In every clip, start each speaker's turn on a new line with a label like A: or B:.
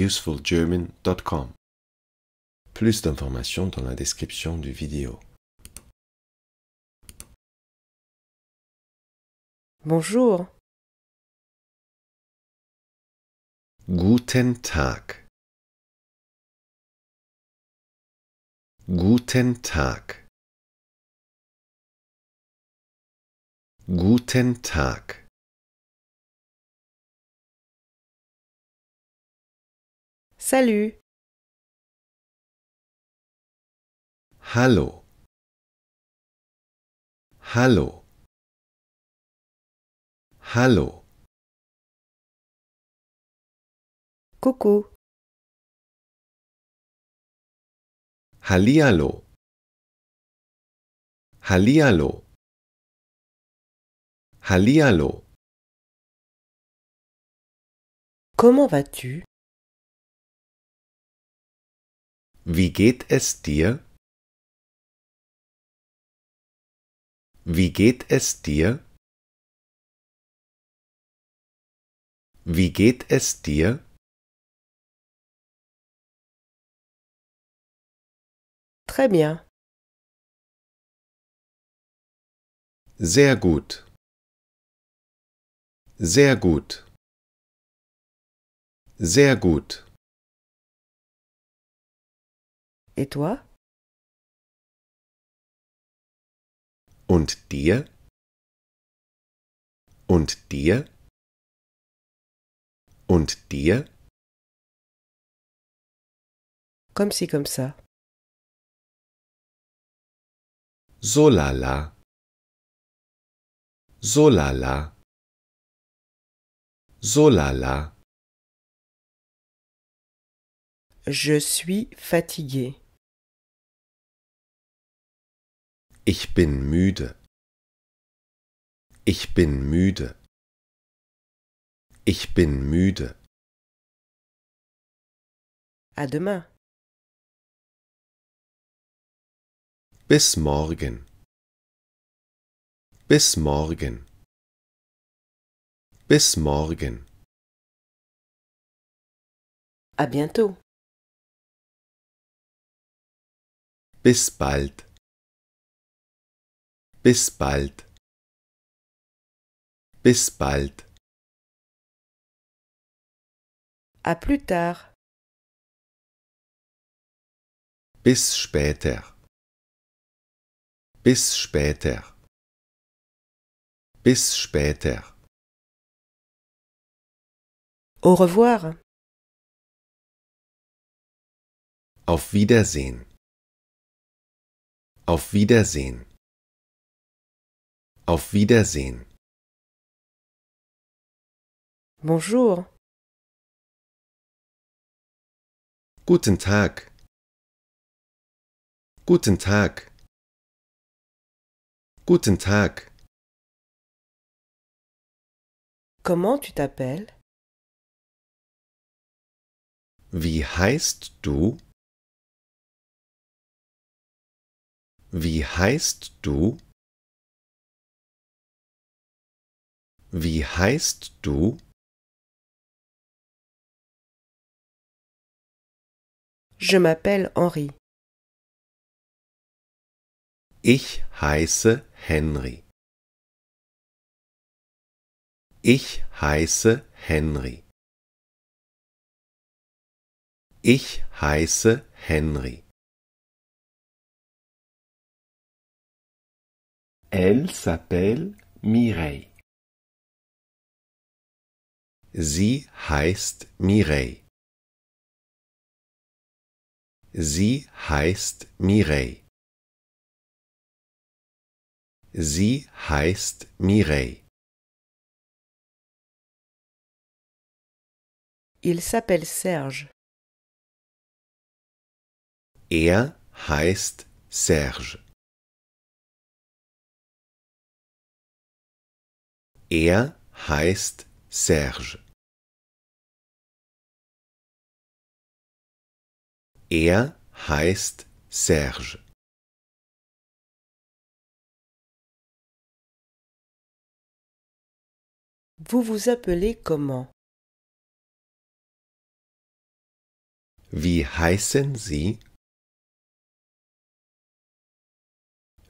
A: usefulgerman.com. Plus d'informations dans la description du vidéo. Bonjour. Guten Tag. Guten Tag. Guten Tag. Salut. Hallo. Hallo. Hallo. Coucou. Hallihallo. Hallihallo. Hallihallo. Comment vas-tu Wie geht es dir? Wie geht es dir? Wie geht es dir? Très bien. Sehr gut. Sehr gut. Sehr gut. Et toi Und dir? Und dir? Comme si, comme ça. So la. Je suis fatigué. Ich bin müde. Ich bin müde. Ich bin müde. À ah, demain. Bis morgen. Bis morgen. Bis morgen. À bientôt. Bis bald. Bis bald. Bis bald. A plus tard. Bis später. Bis später. Bis später. Au revoir. Auf Wiedersehen. Auf Wiedersehen. Auf Wiedersehen. Bonjour. Guten Tag. Guten Tag. Guten Tag. Comment tu t'appelles? Wie heißt du? Wie heißt du? Wie heißt du? Je m'appelle Henri. Ich heiße Henry. Ich heiße Henry. Ich heiße Henry. Elle s'appelle Mireille. Sie heißt Mireille. Sie heißt Mireille. Sie heißt Mireille. Il s'appelle Serge. Er heißt Serge. Er heißt Serge. Er heißt Serge. Vous vous appelez comment Wie heißen Sie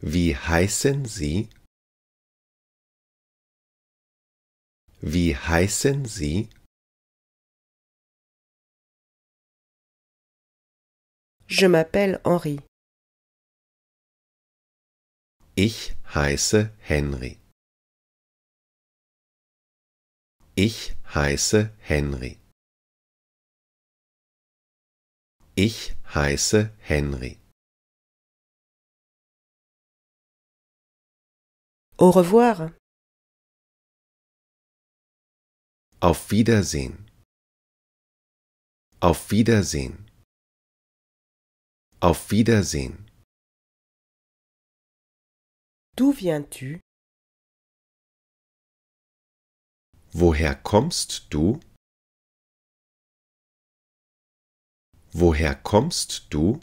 A: Wie heißen Sie Wie heißen Sie? Je m'appelle Henri. Ich heiße Henry. Ich heiße Henry. Ich heiße Henry. Au revoir. Auf Wiedersehen. Auf Wiedersehen. Auf Wiedersehen. D'où viens-tu? Woher kommst du? Woher kommst du?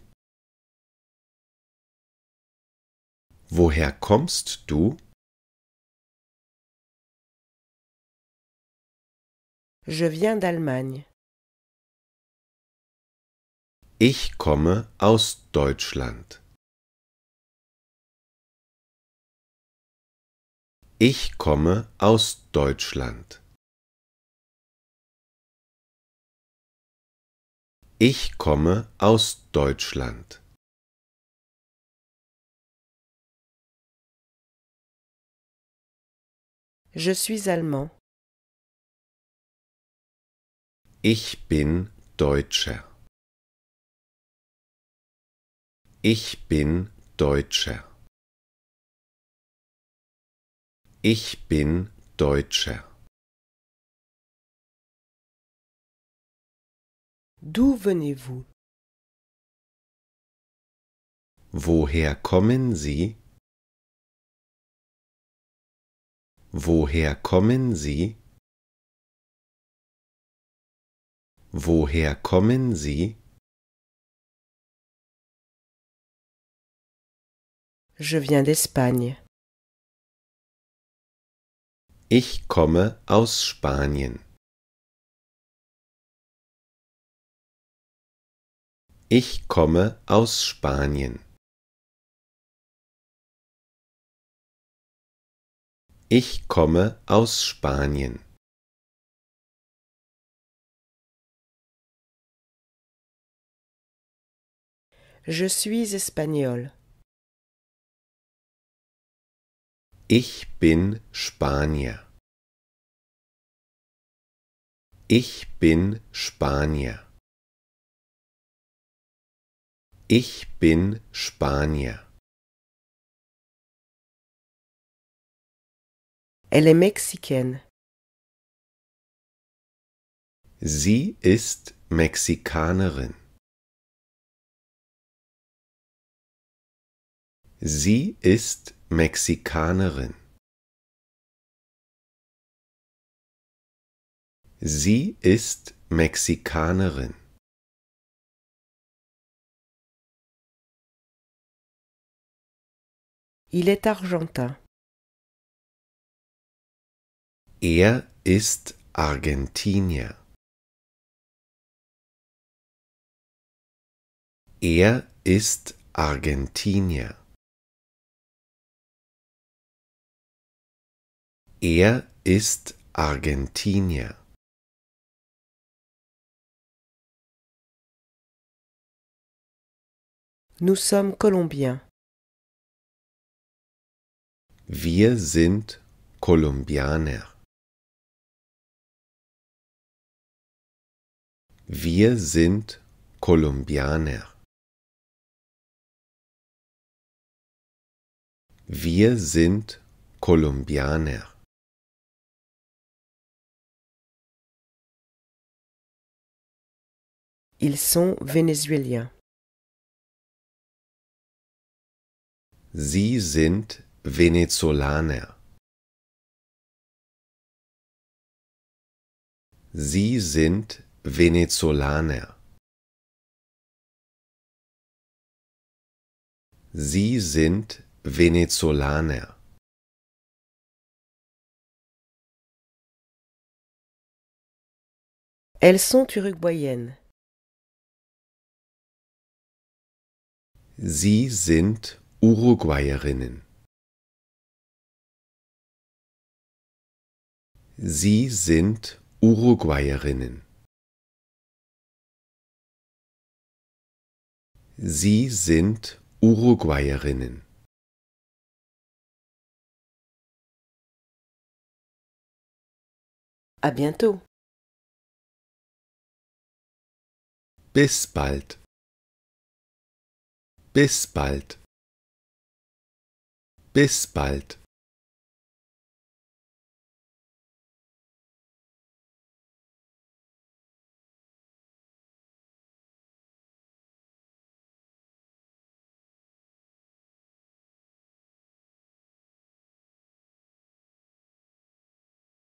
A: Woher kommst du? Je viens d'Allemagne. Ich komme aus Deutschland. Ich komme aus Deutschland. Ich komme aus Deutschland. Je suis allemand. Ich bin Deutscher. Ich bin Deutscher. Ich bin Deutscher. D'où venez-vous? Woher kommen Sie? Woher kommen Sie? Woher kommen Sie? Je viens d'Espagne. Ich komme aus Spanien. Ich komme aus Spanien. Ich komme aus Spanien. Je suis espagnol. Ich bin Spanier. Ich bin Spanier. Ich bin Spanier. Elle est mexicaine. Sie ist Mexikanerin. Sie ist Mexikanerin. Sie ist Mexikanerin. Il est argentin. Er ist Argentinier. Er ist Argentinier. Er ist Argentinier. Nous sommes colombiens. Wir sind Kolumbianer. Wir sind Kolumbianer. Wir sind Kolumbianer. Ils sont vénézuéliens. Sie sind Venezolaner. Sie sind Venezolaner. Sie sind Venezolaner. Elles sont uruguayennes. Sie sind Uruguayerinnen. Sie sind Uruguayerinnen. Sie sind Uruguayerinnen. A bientôt. Bis bald. Bis bald. Bis bald.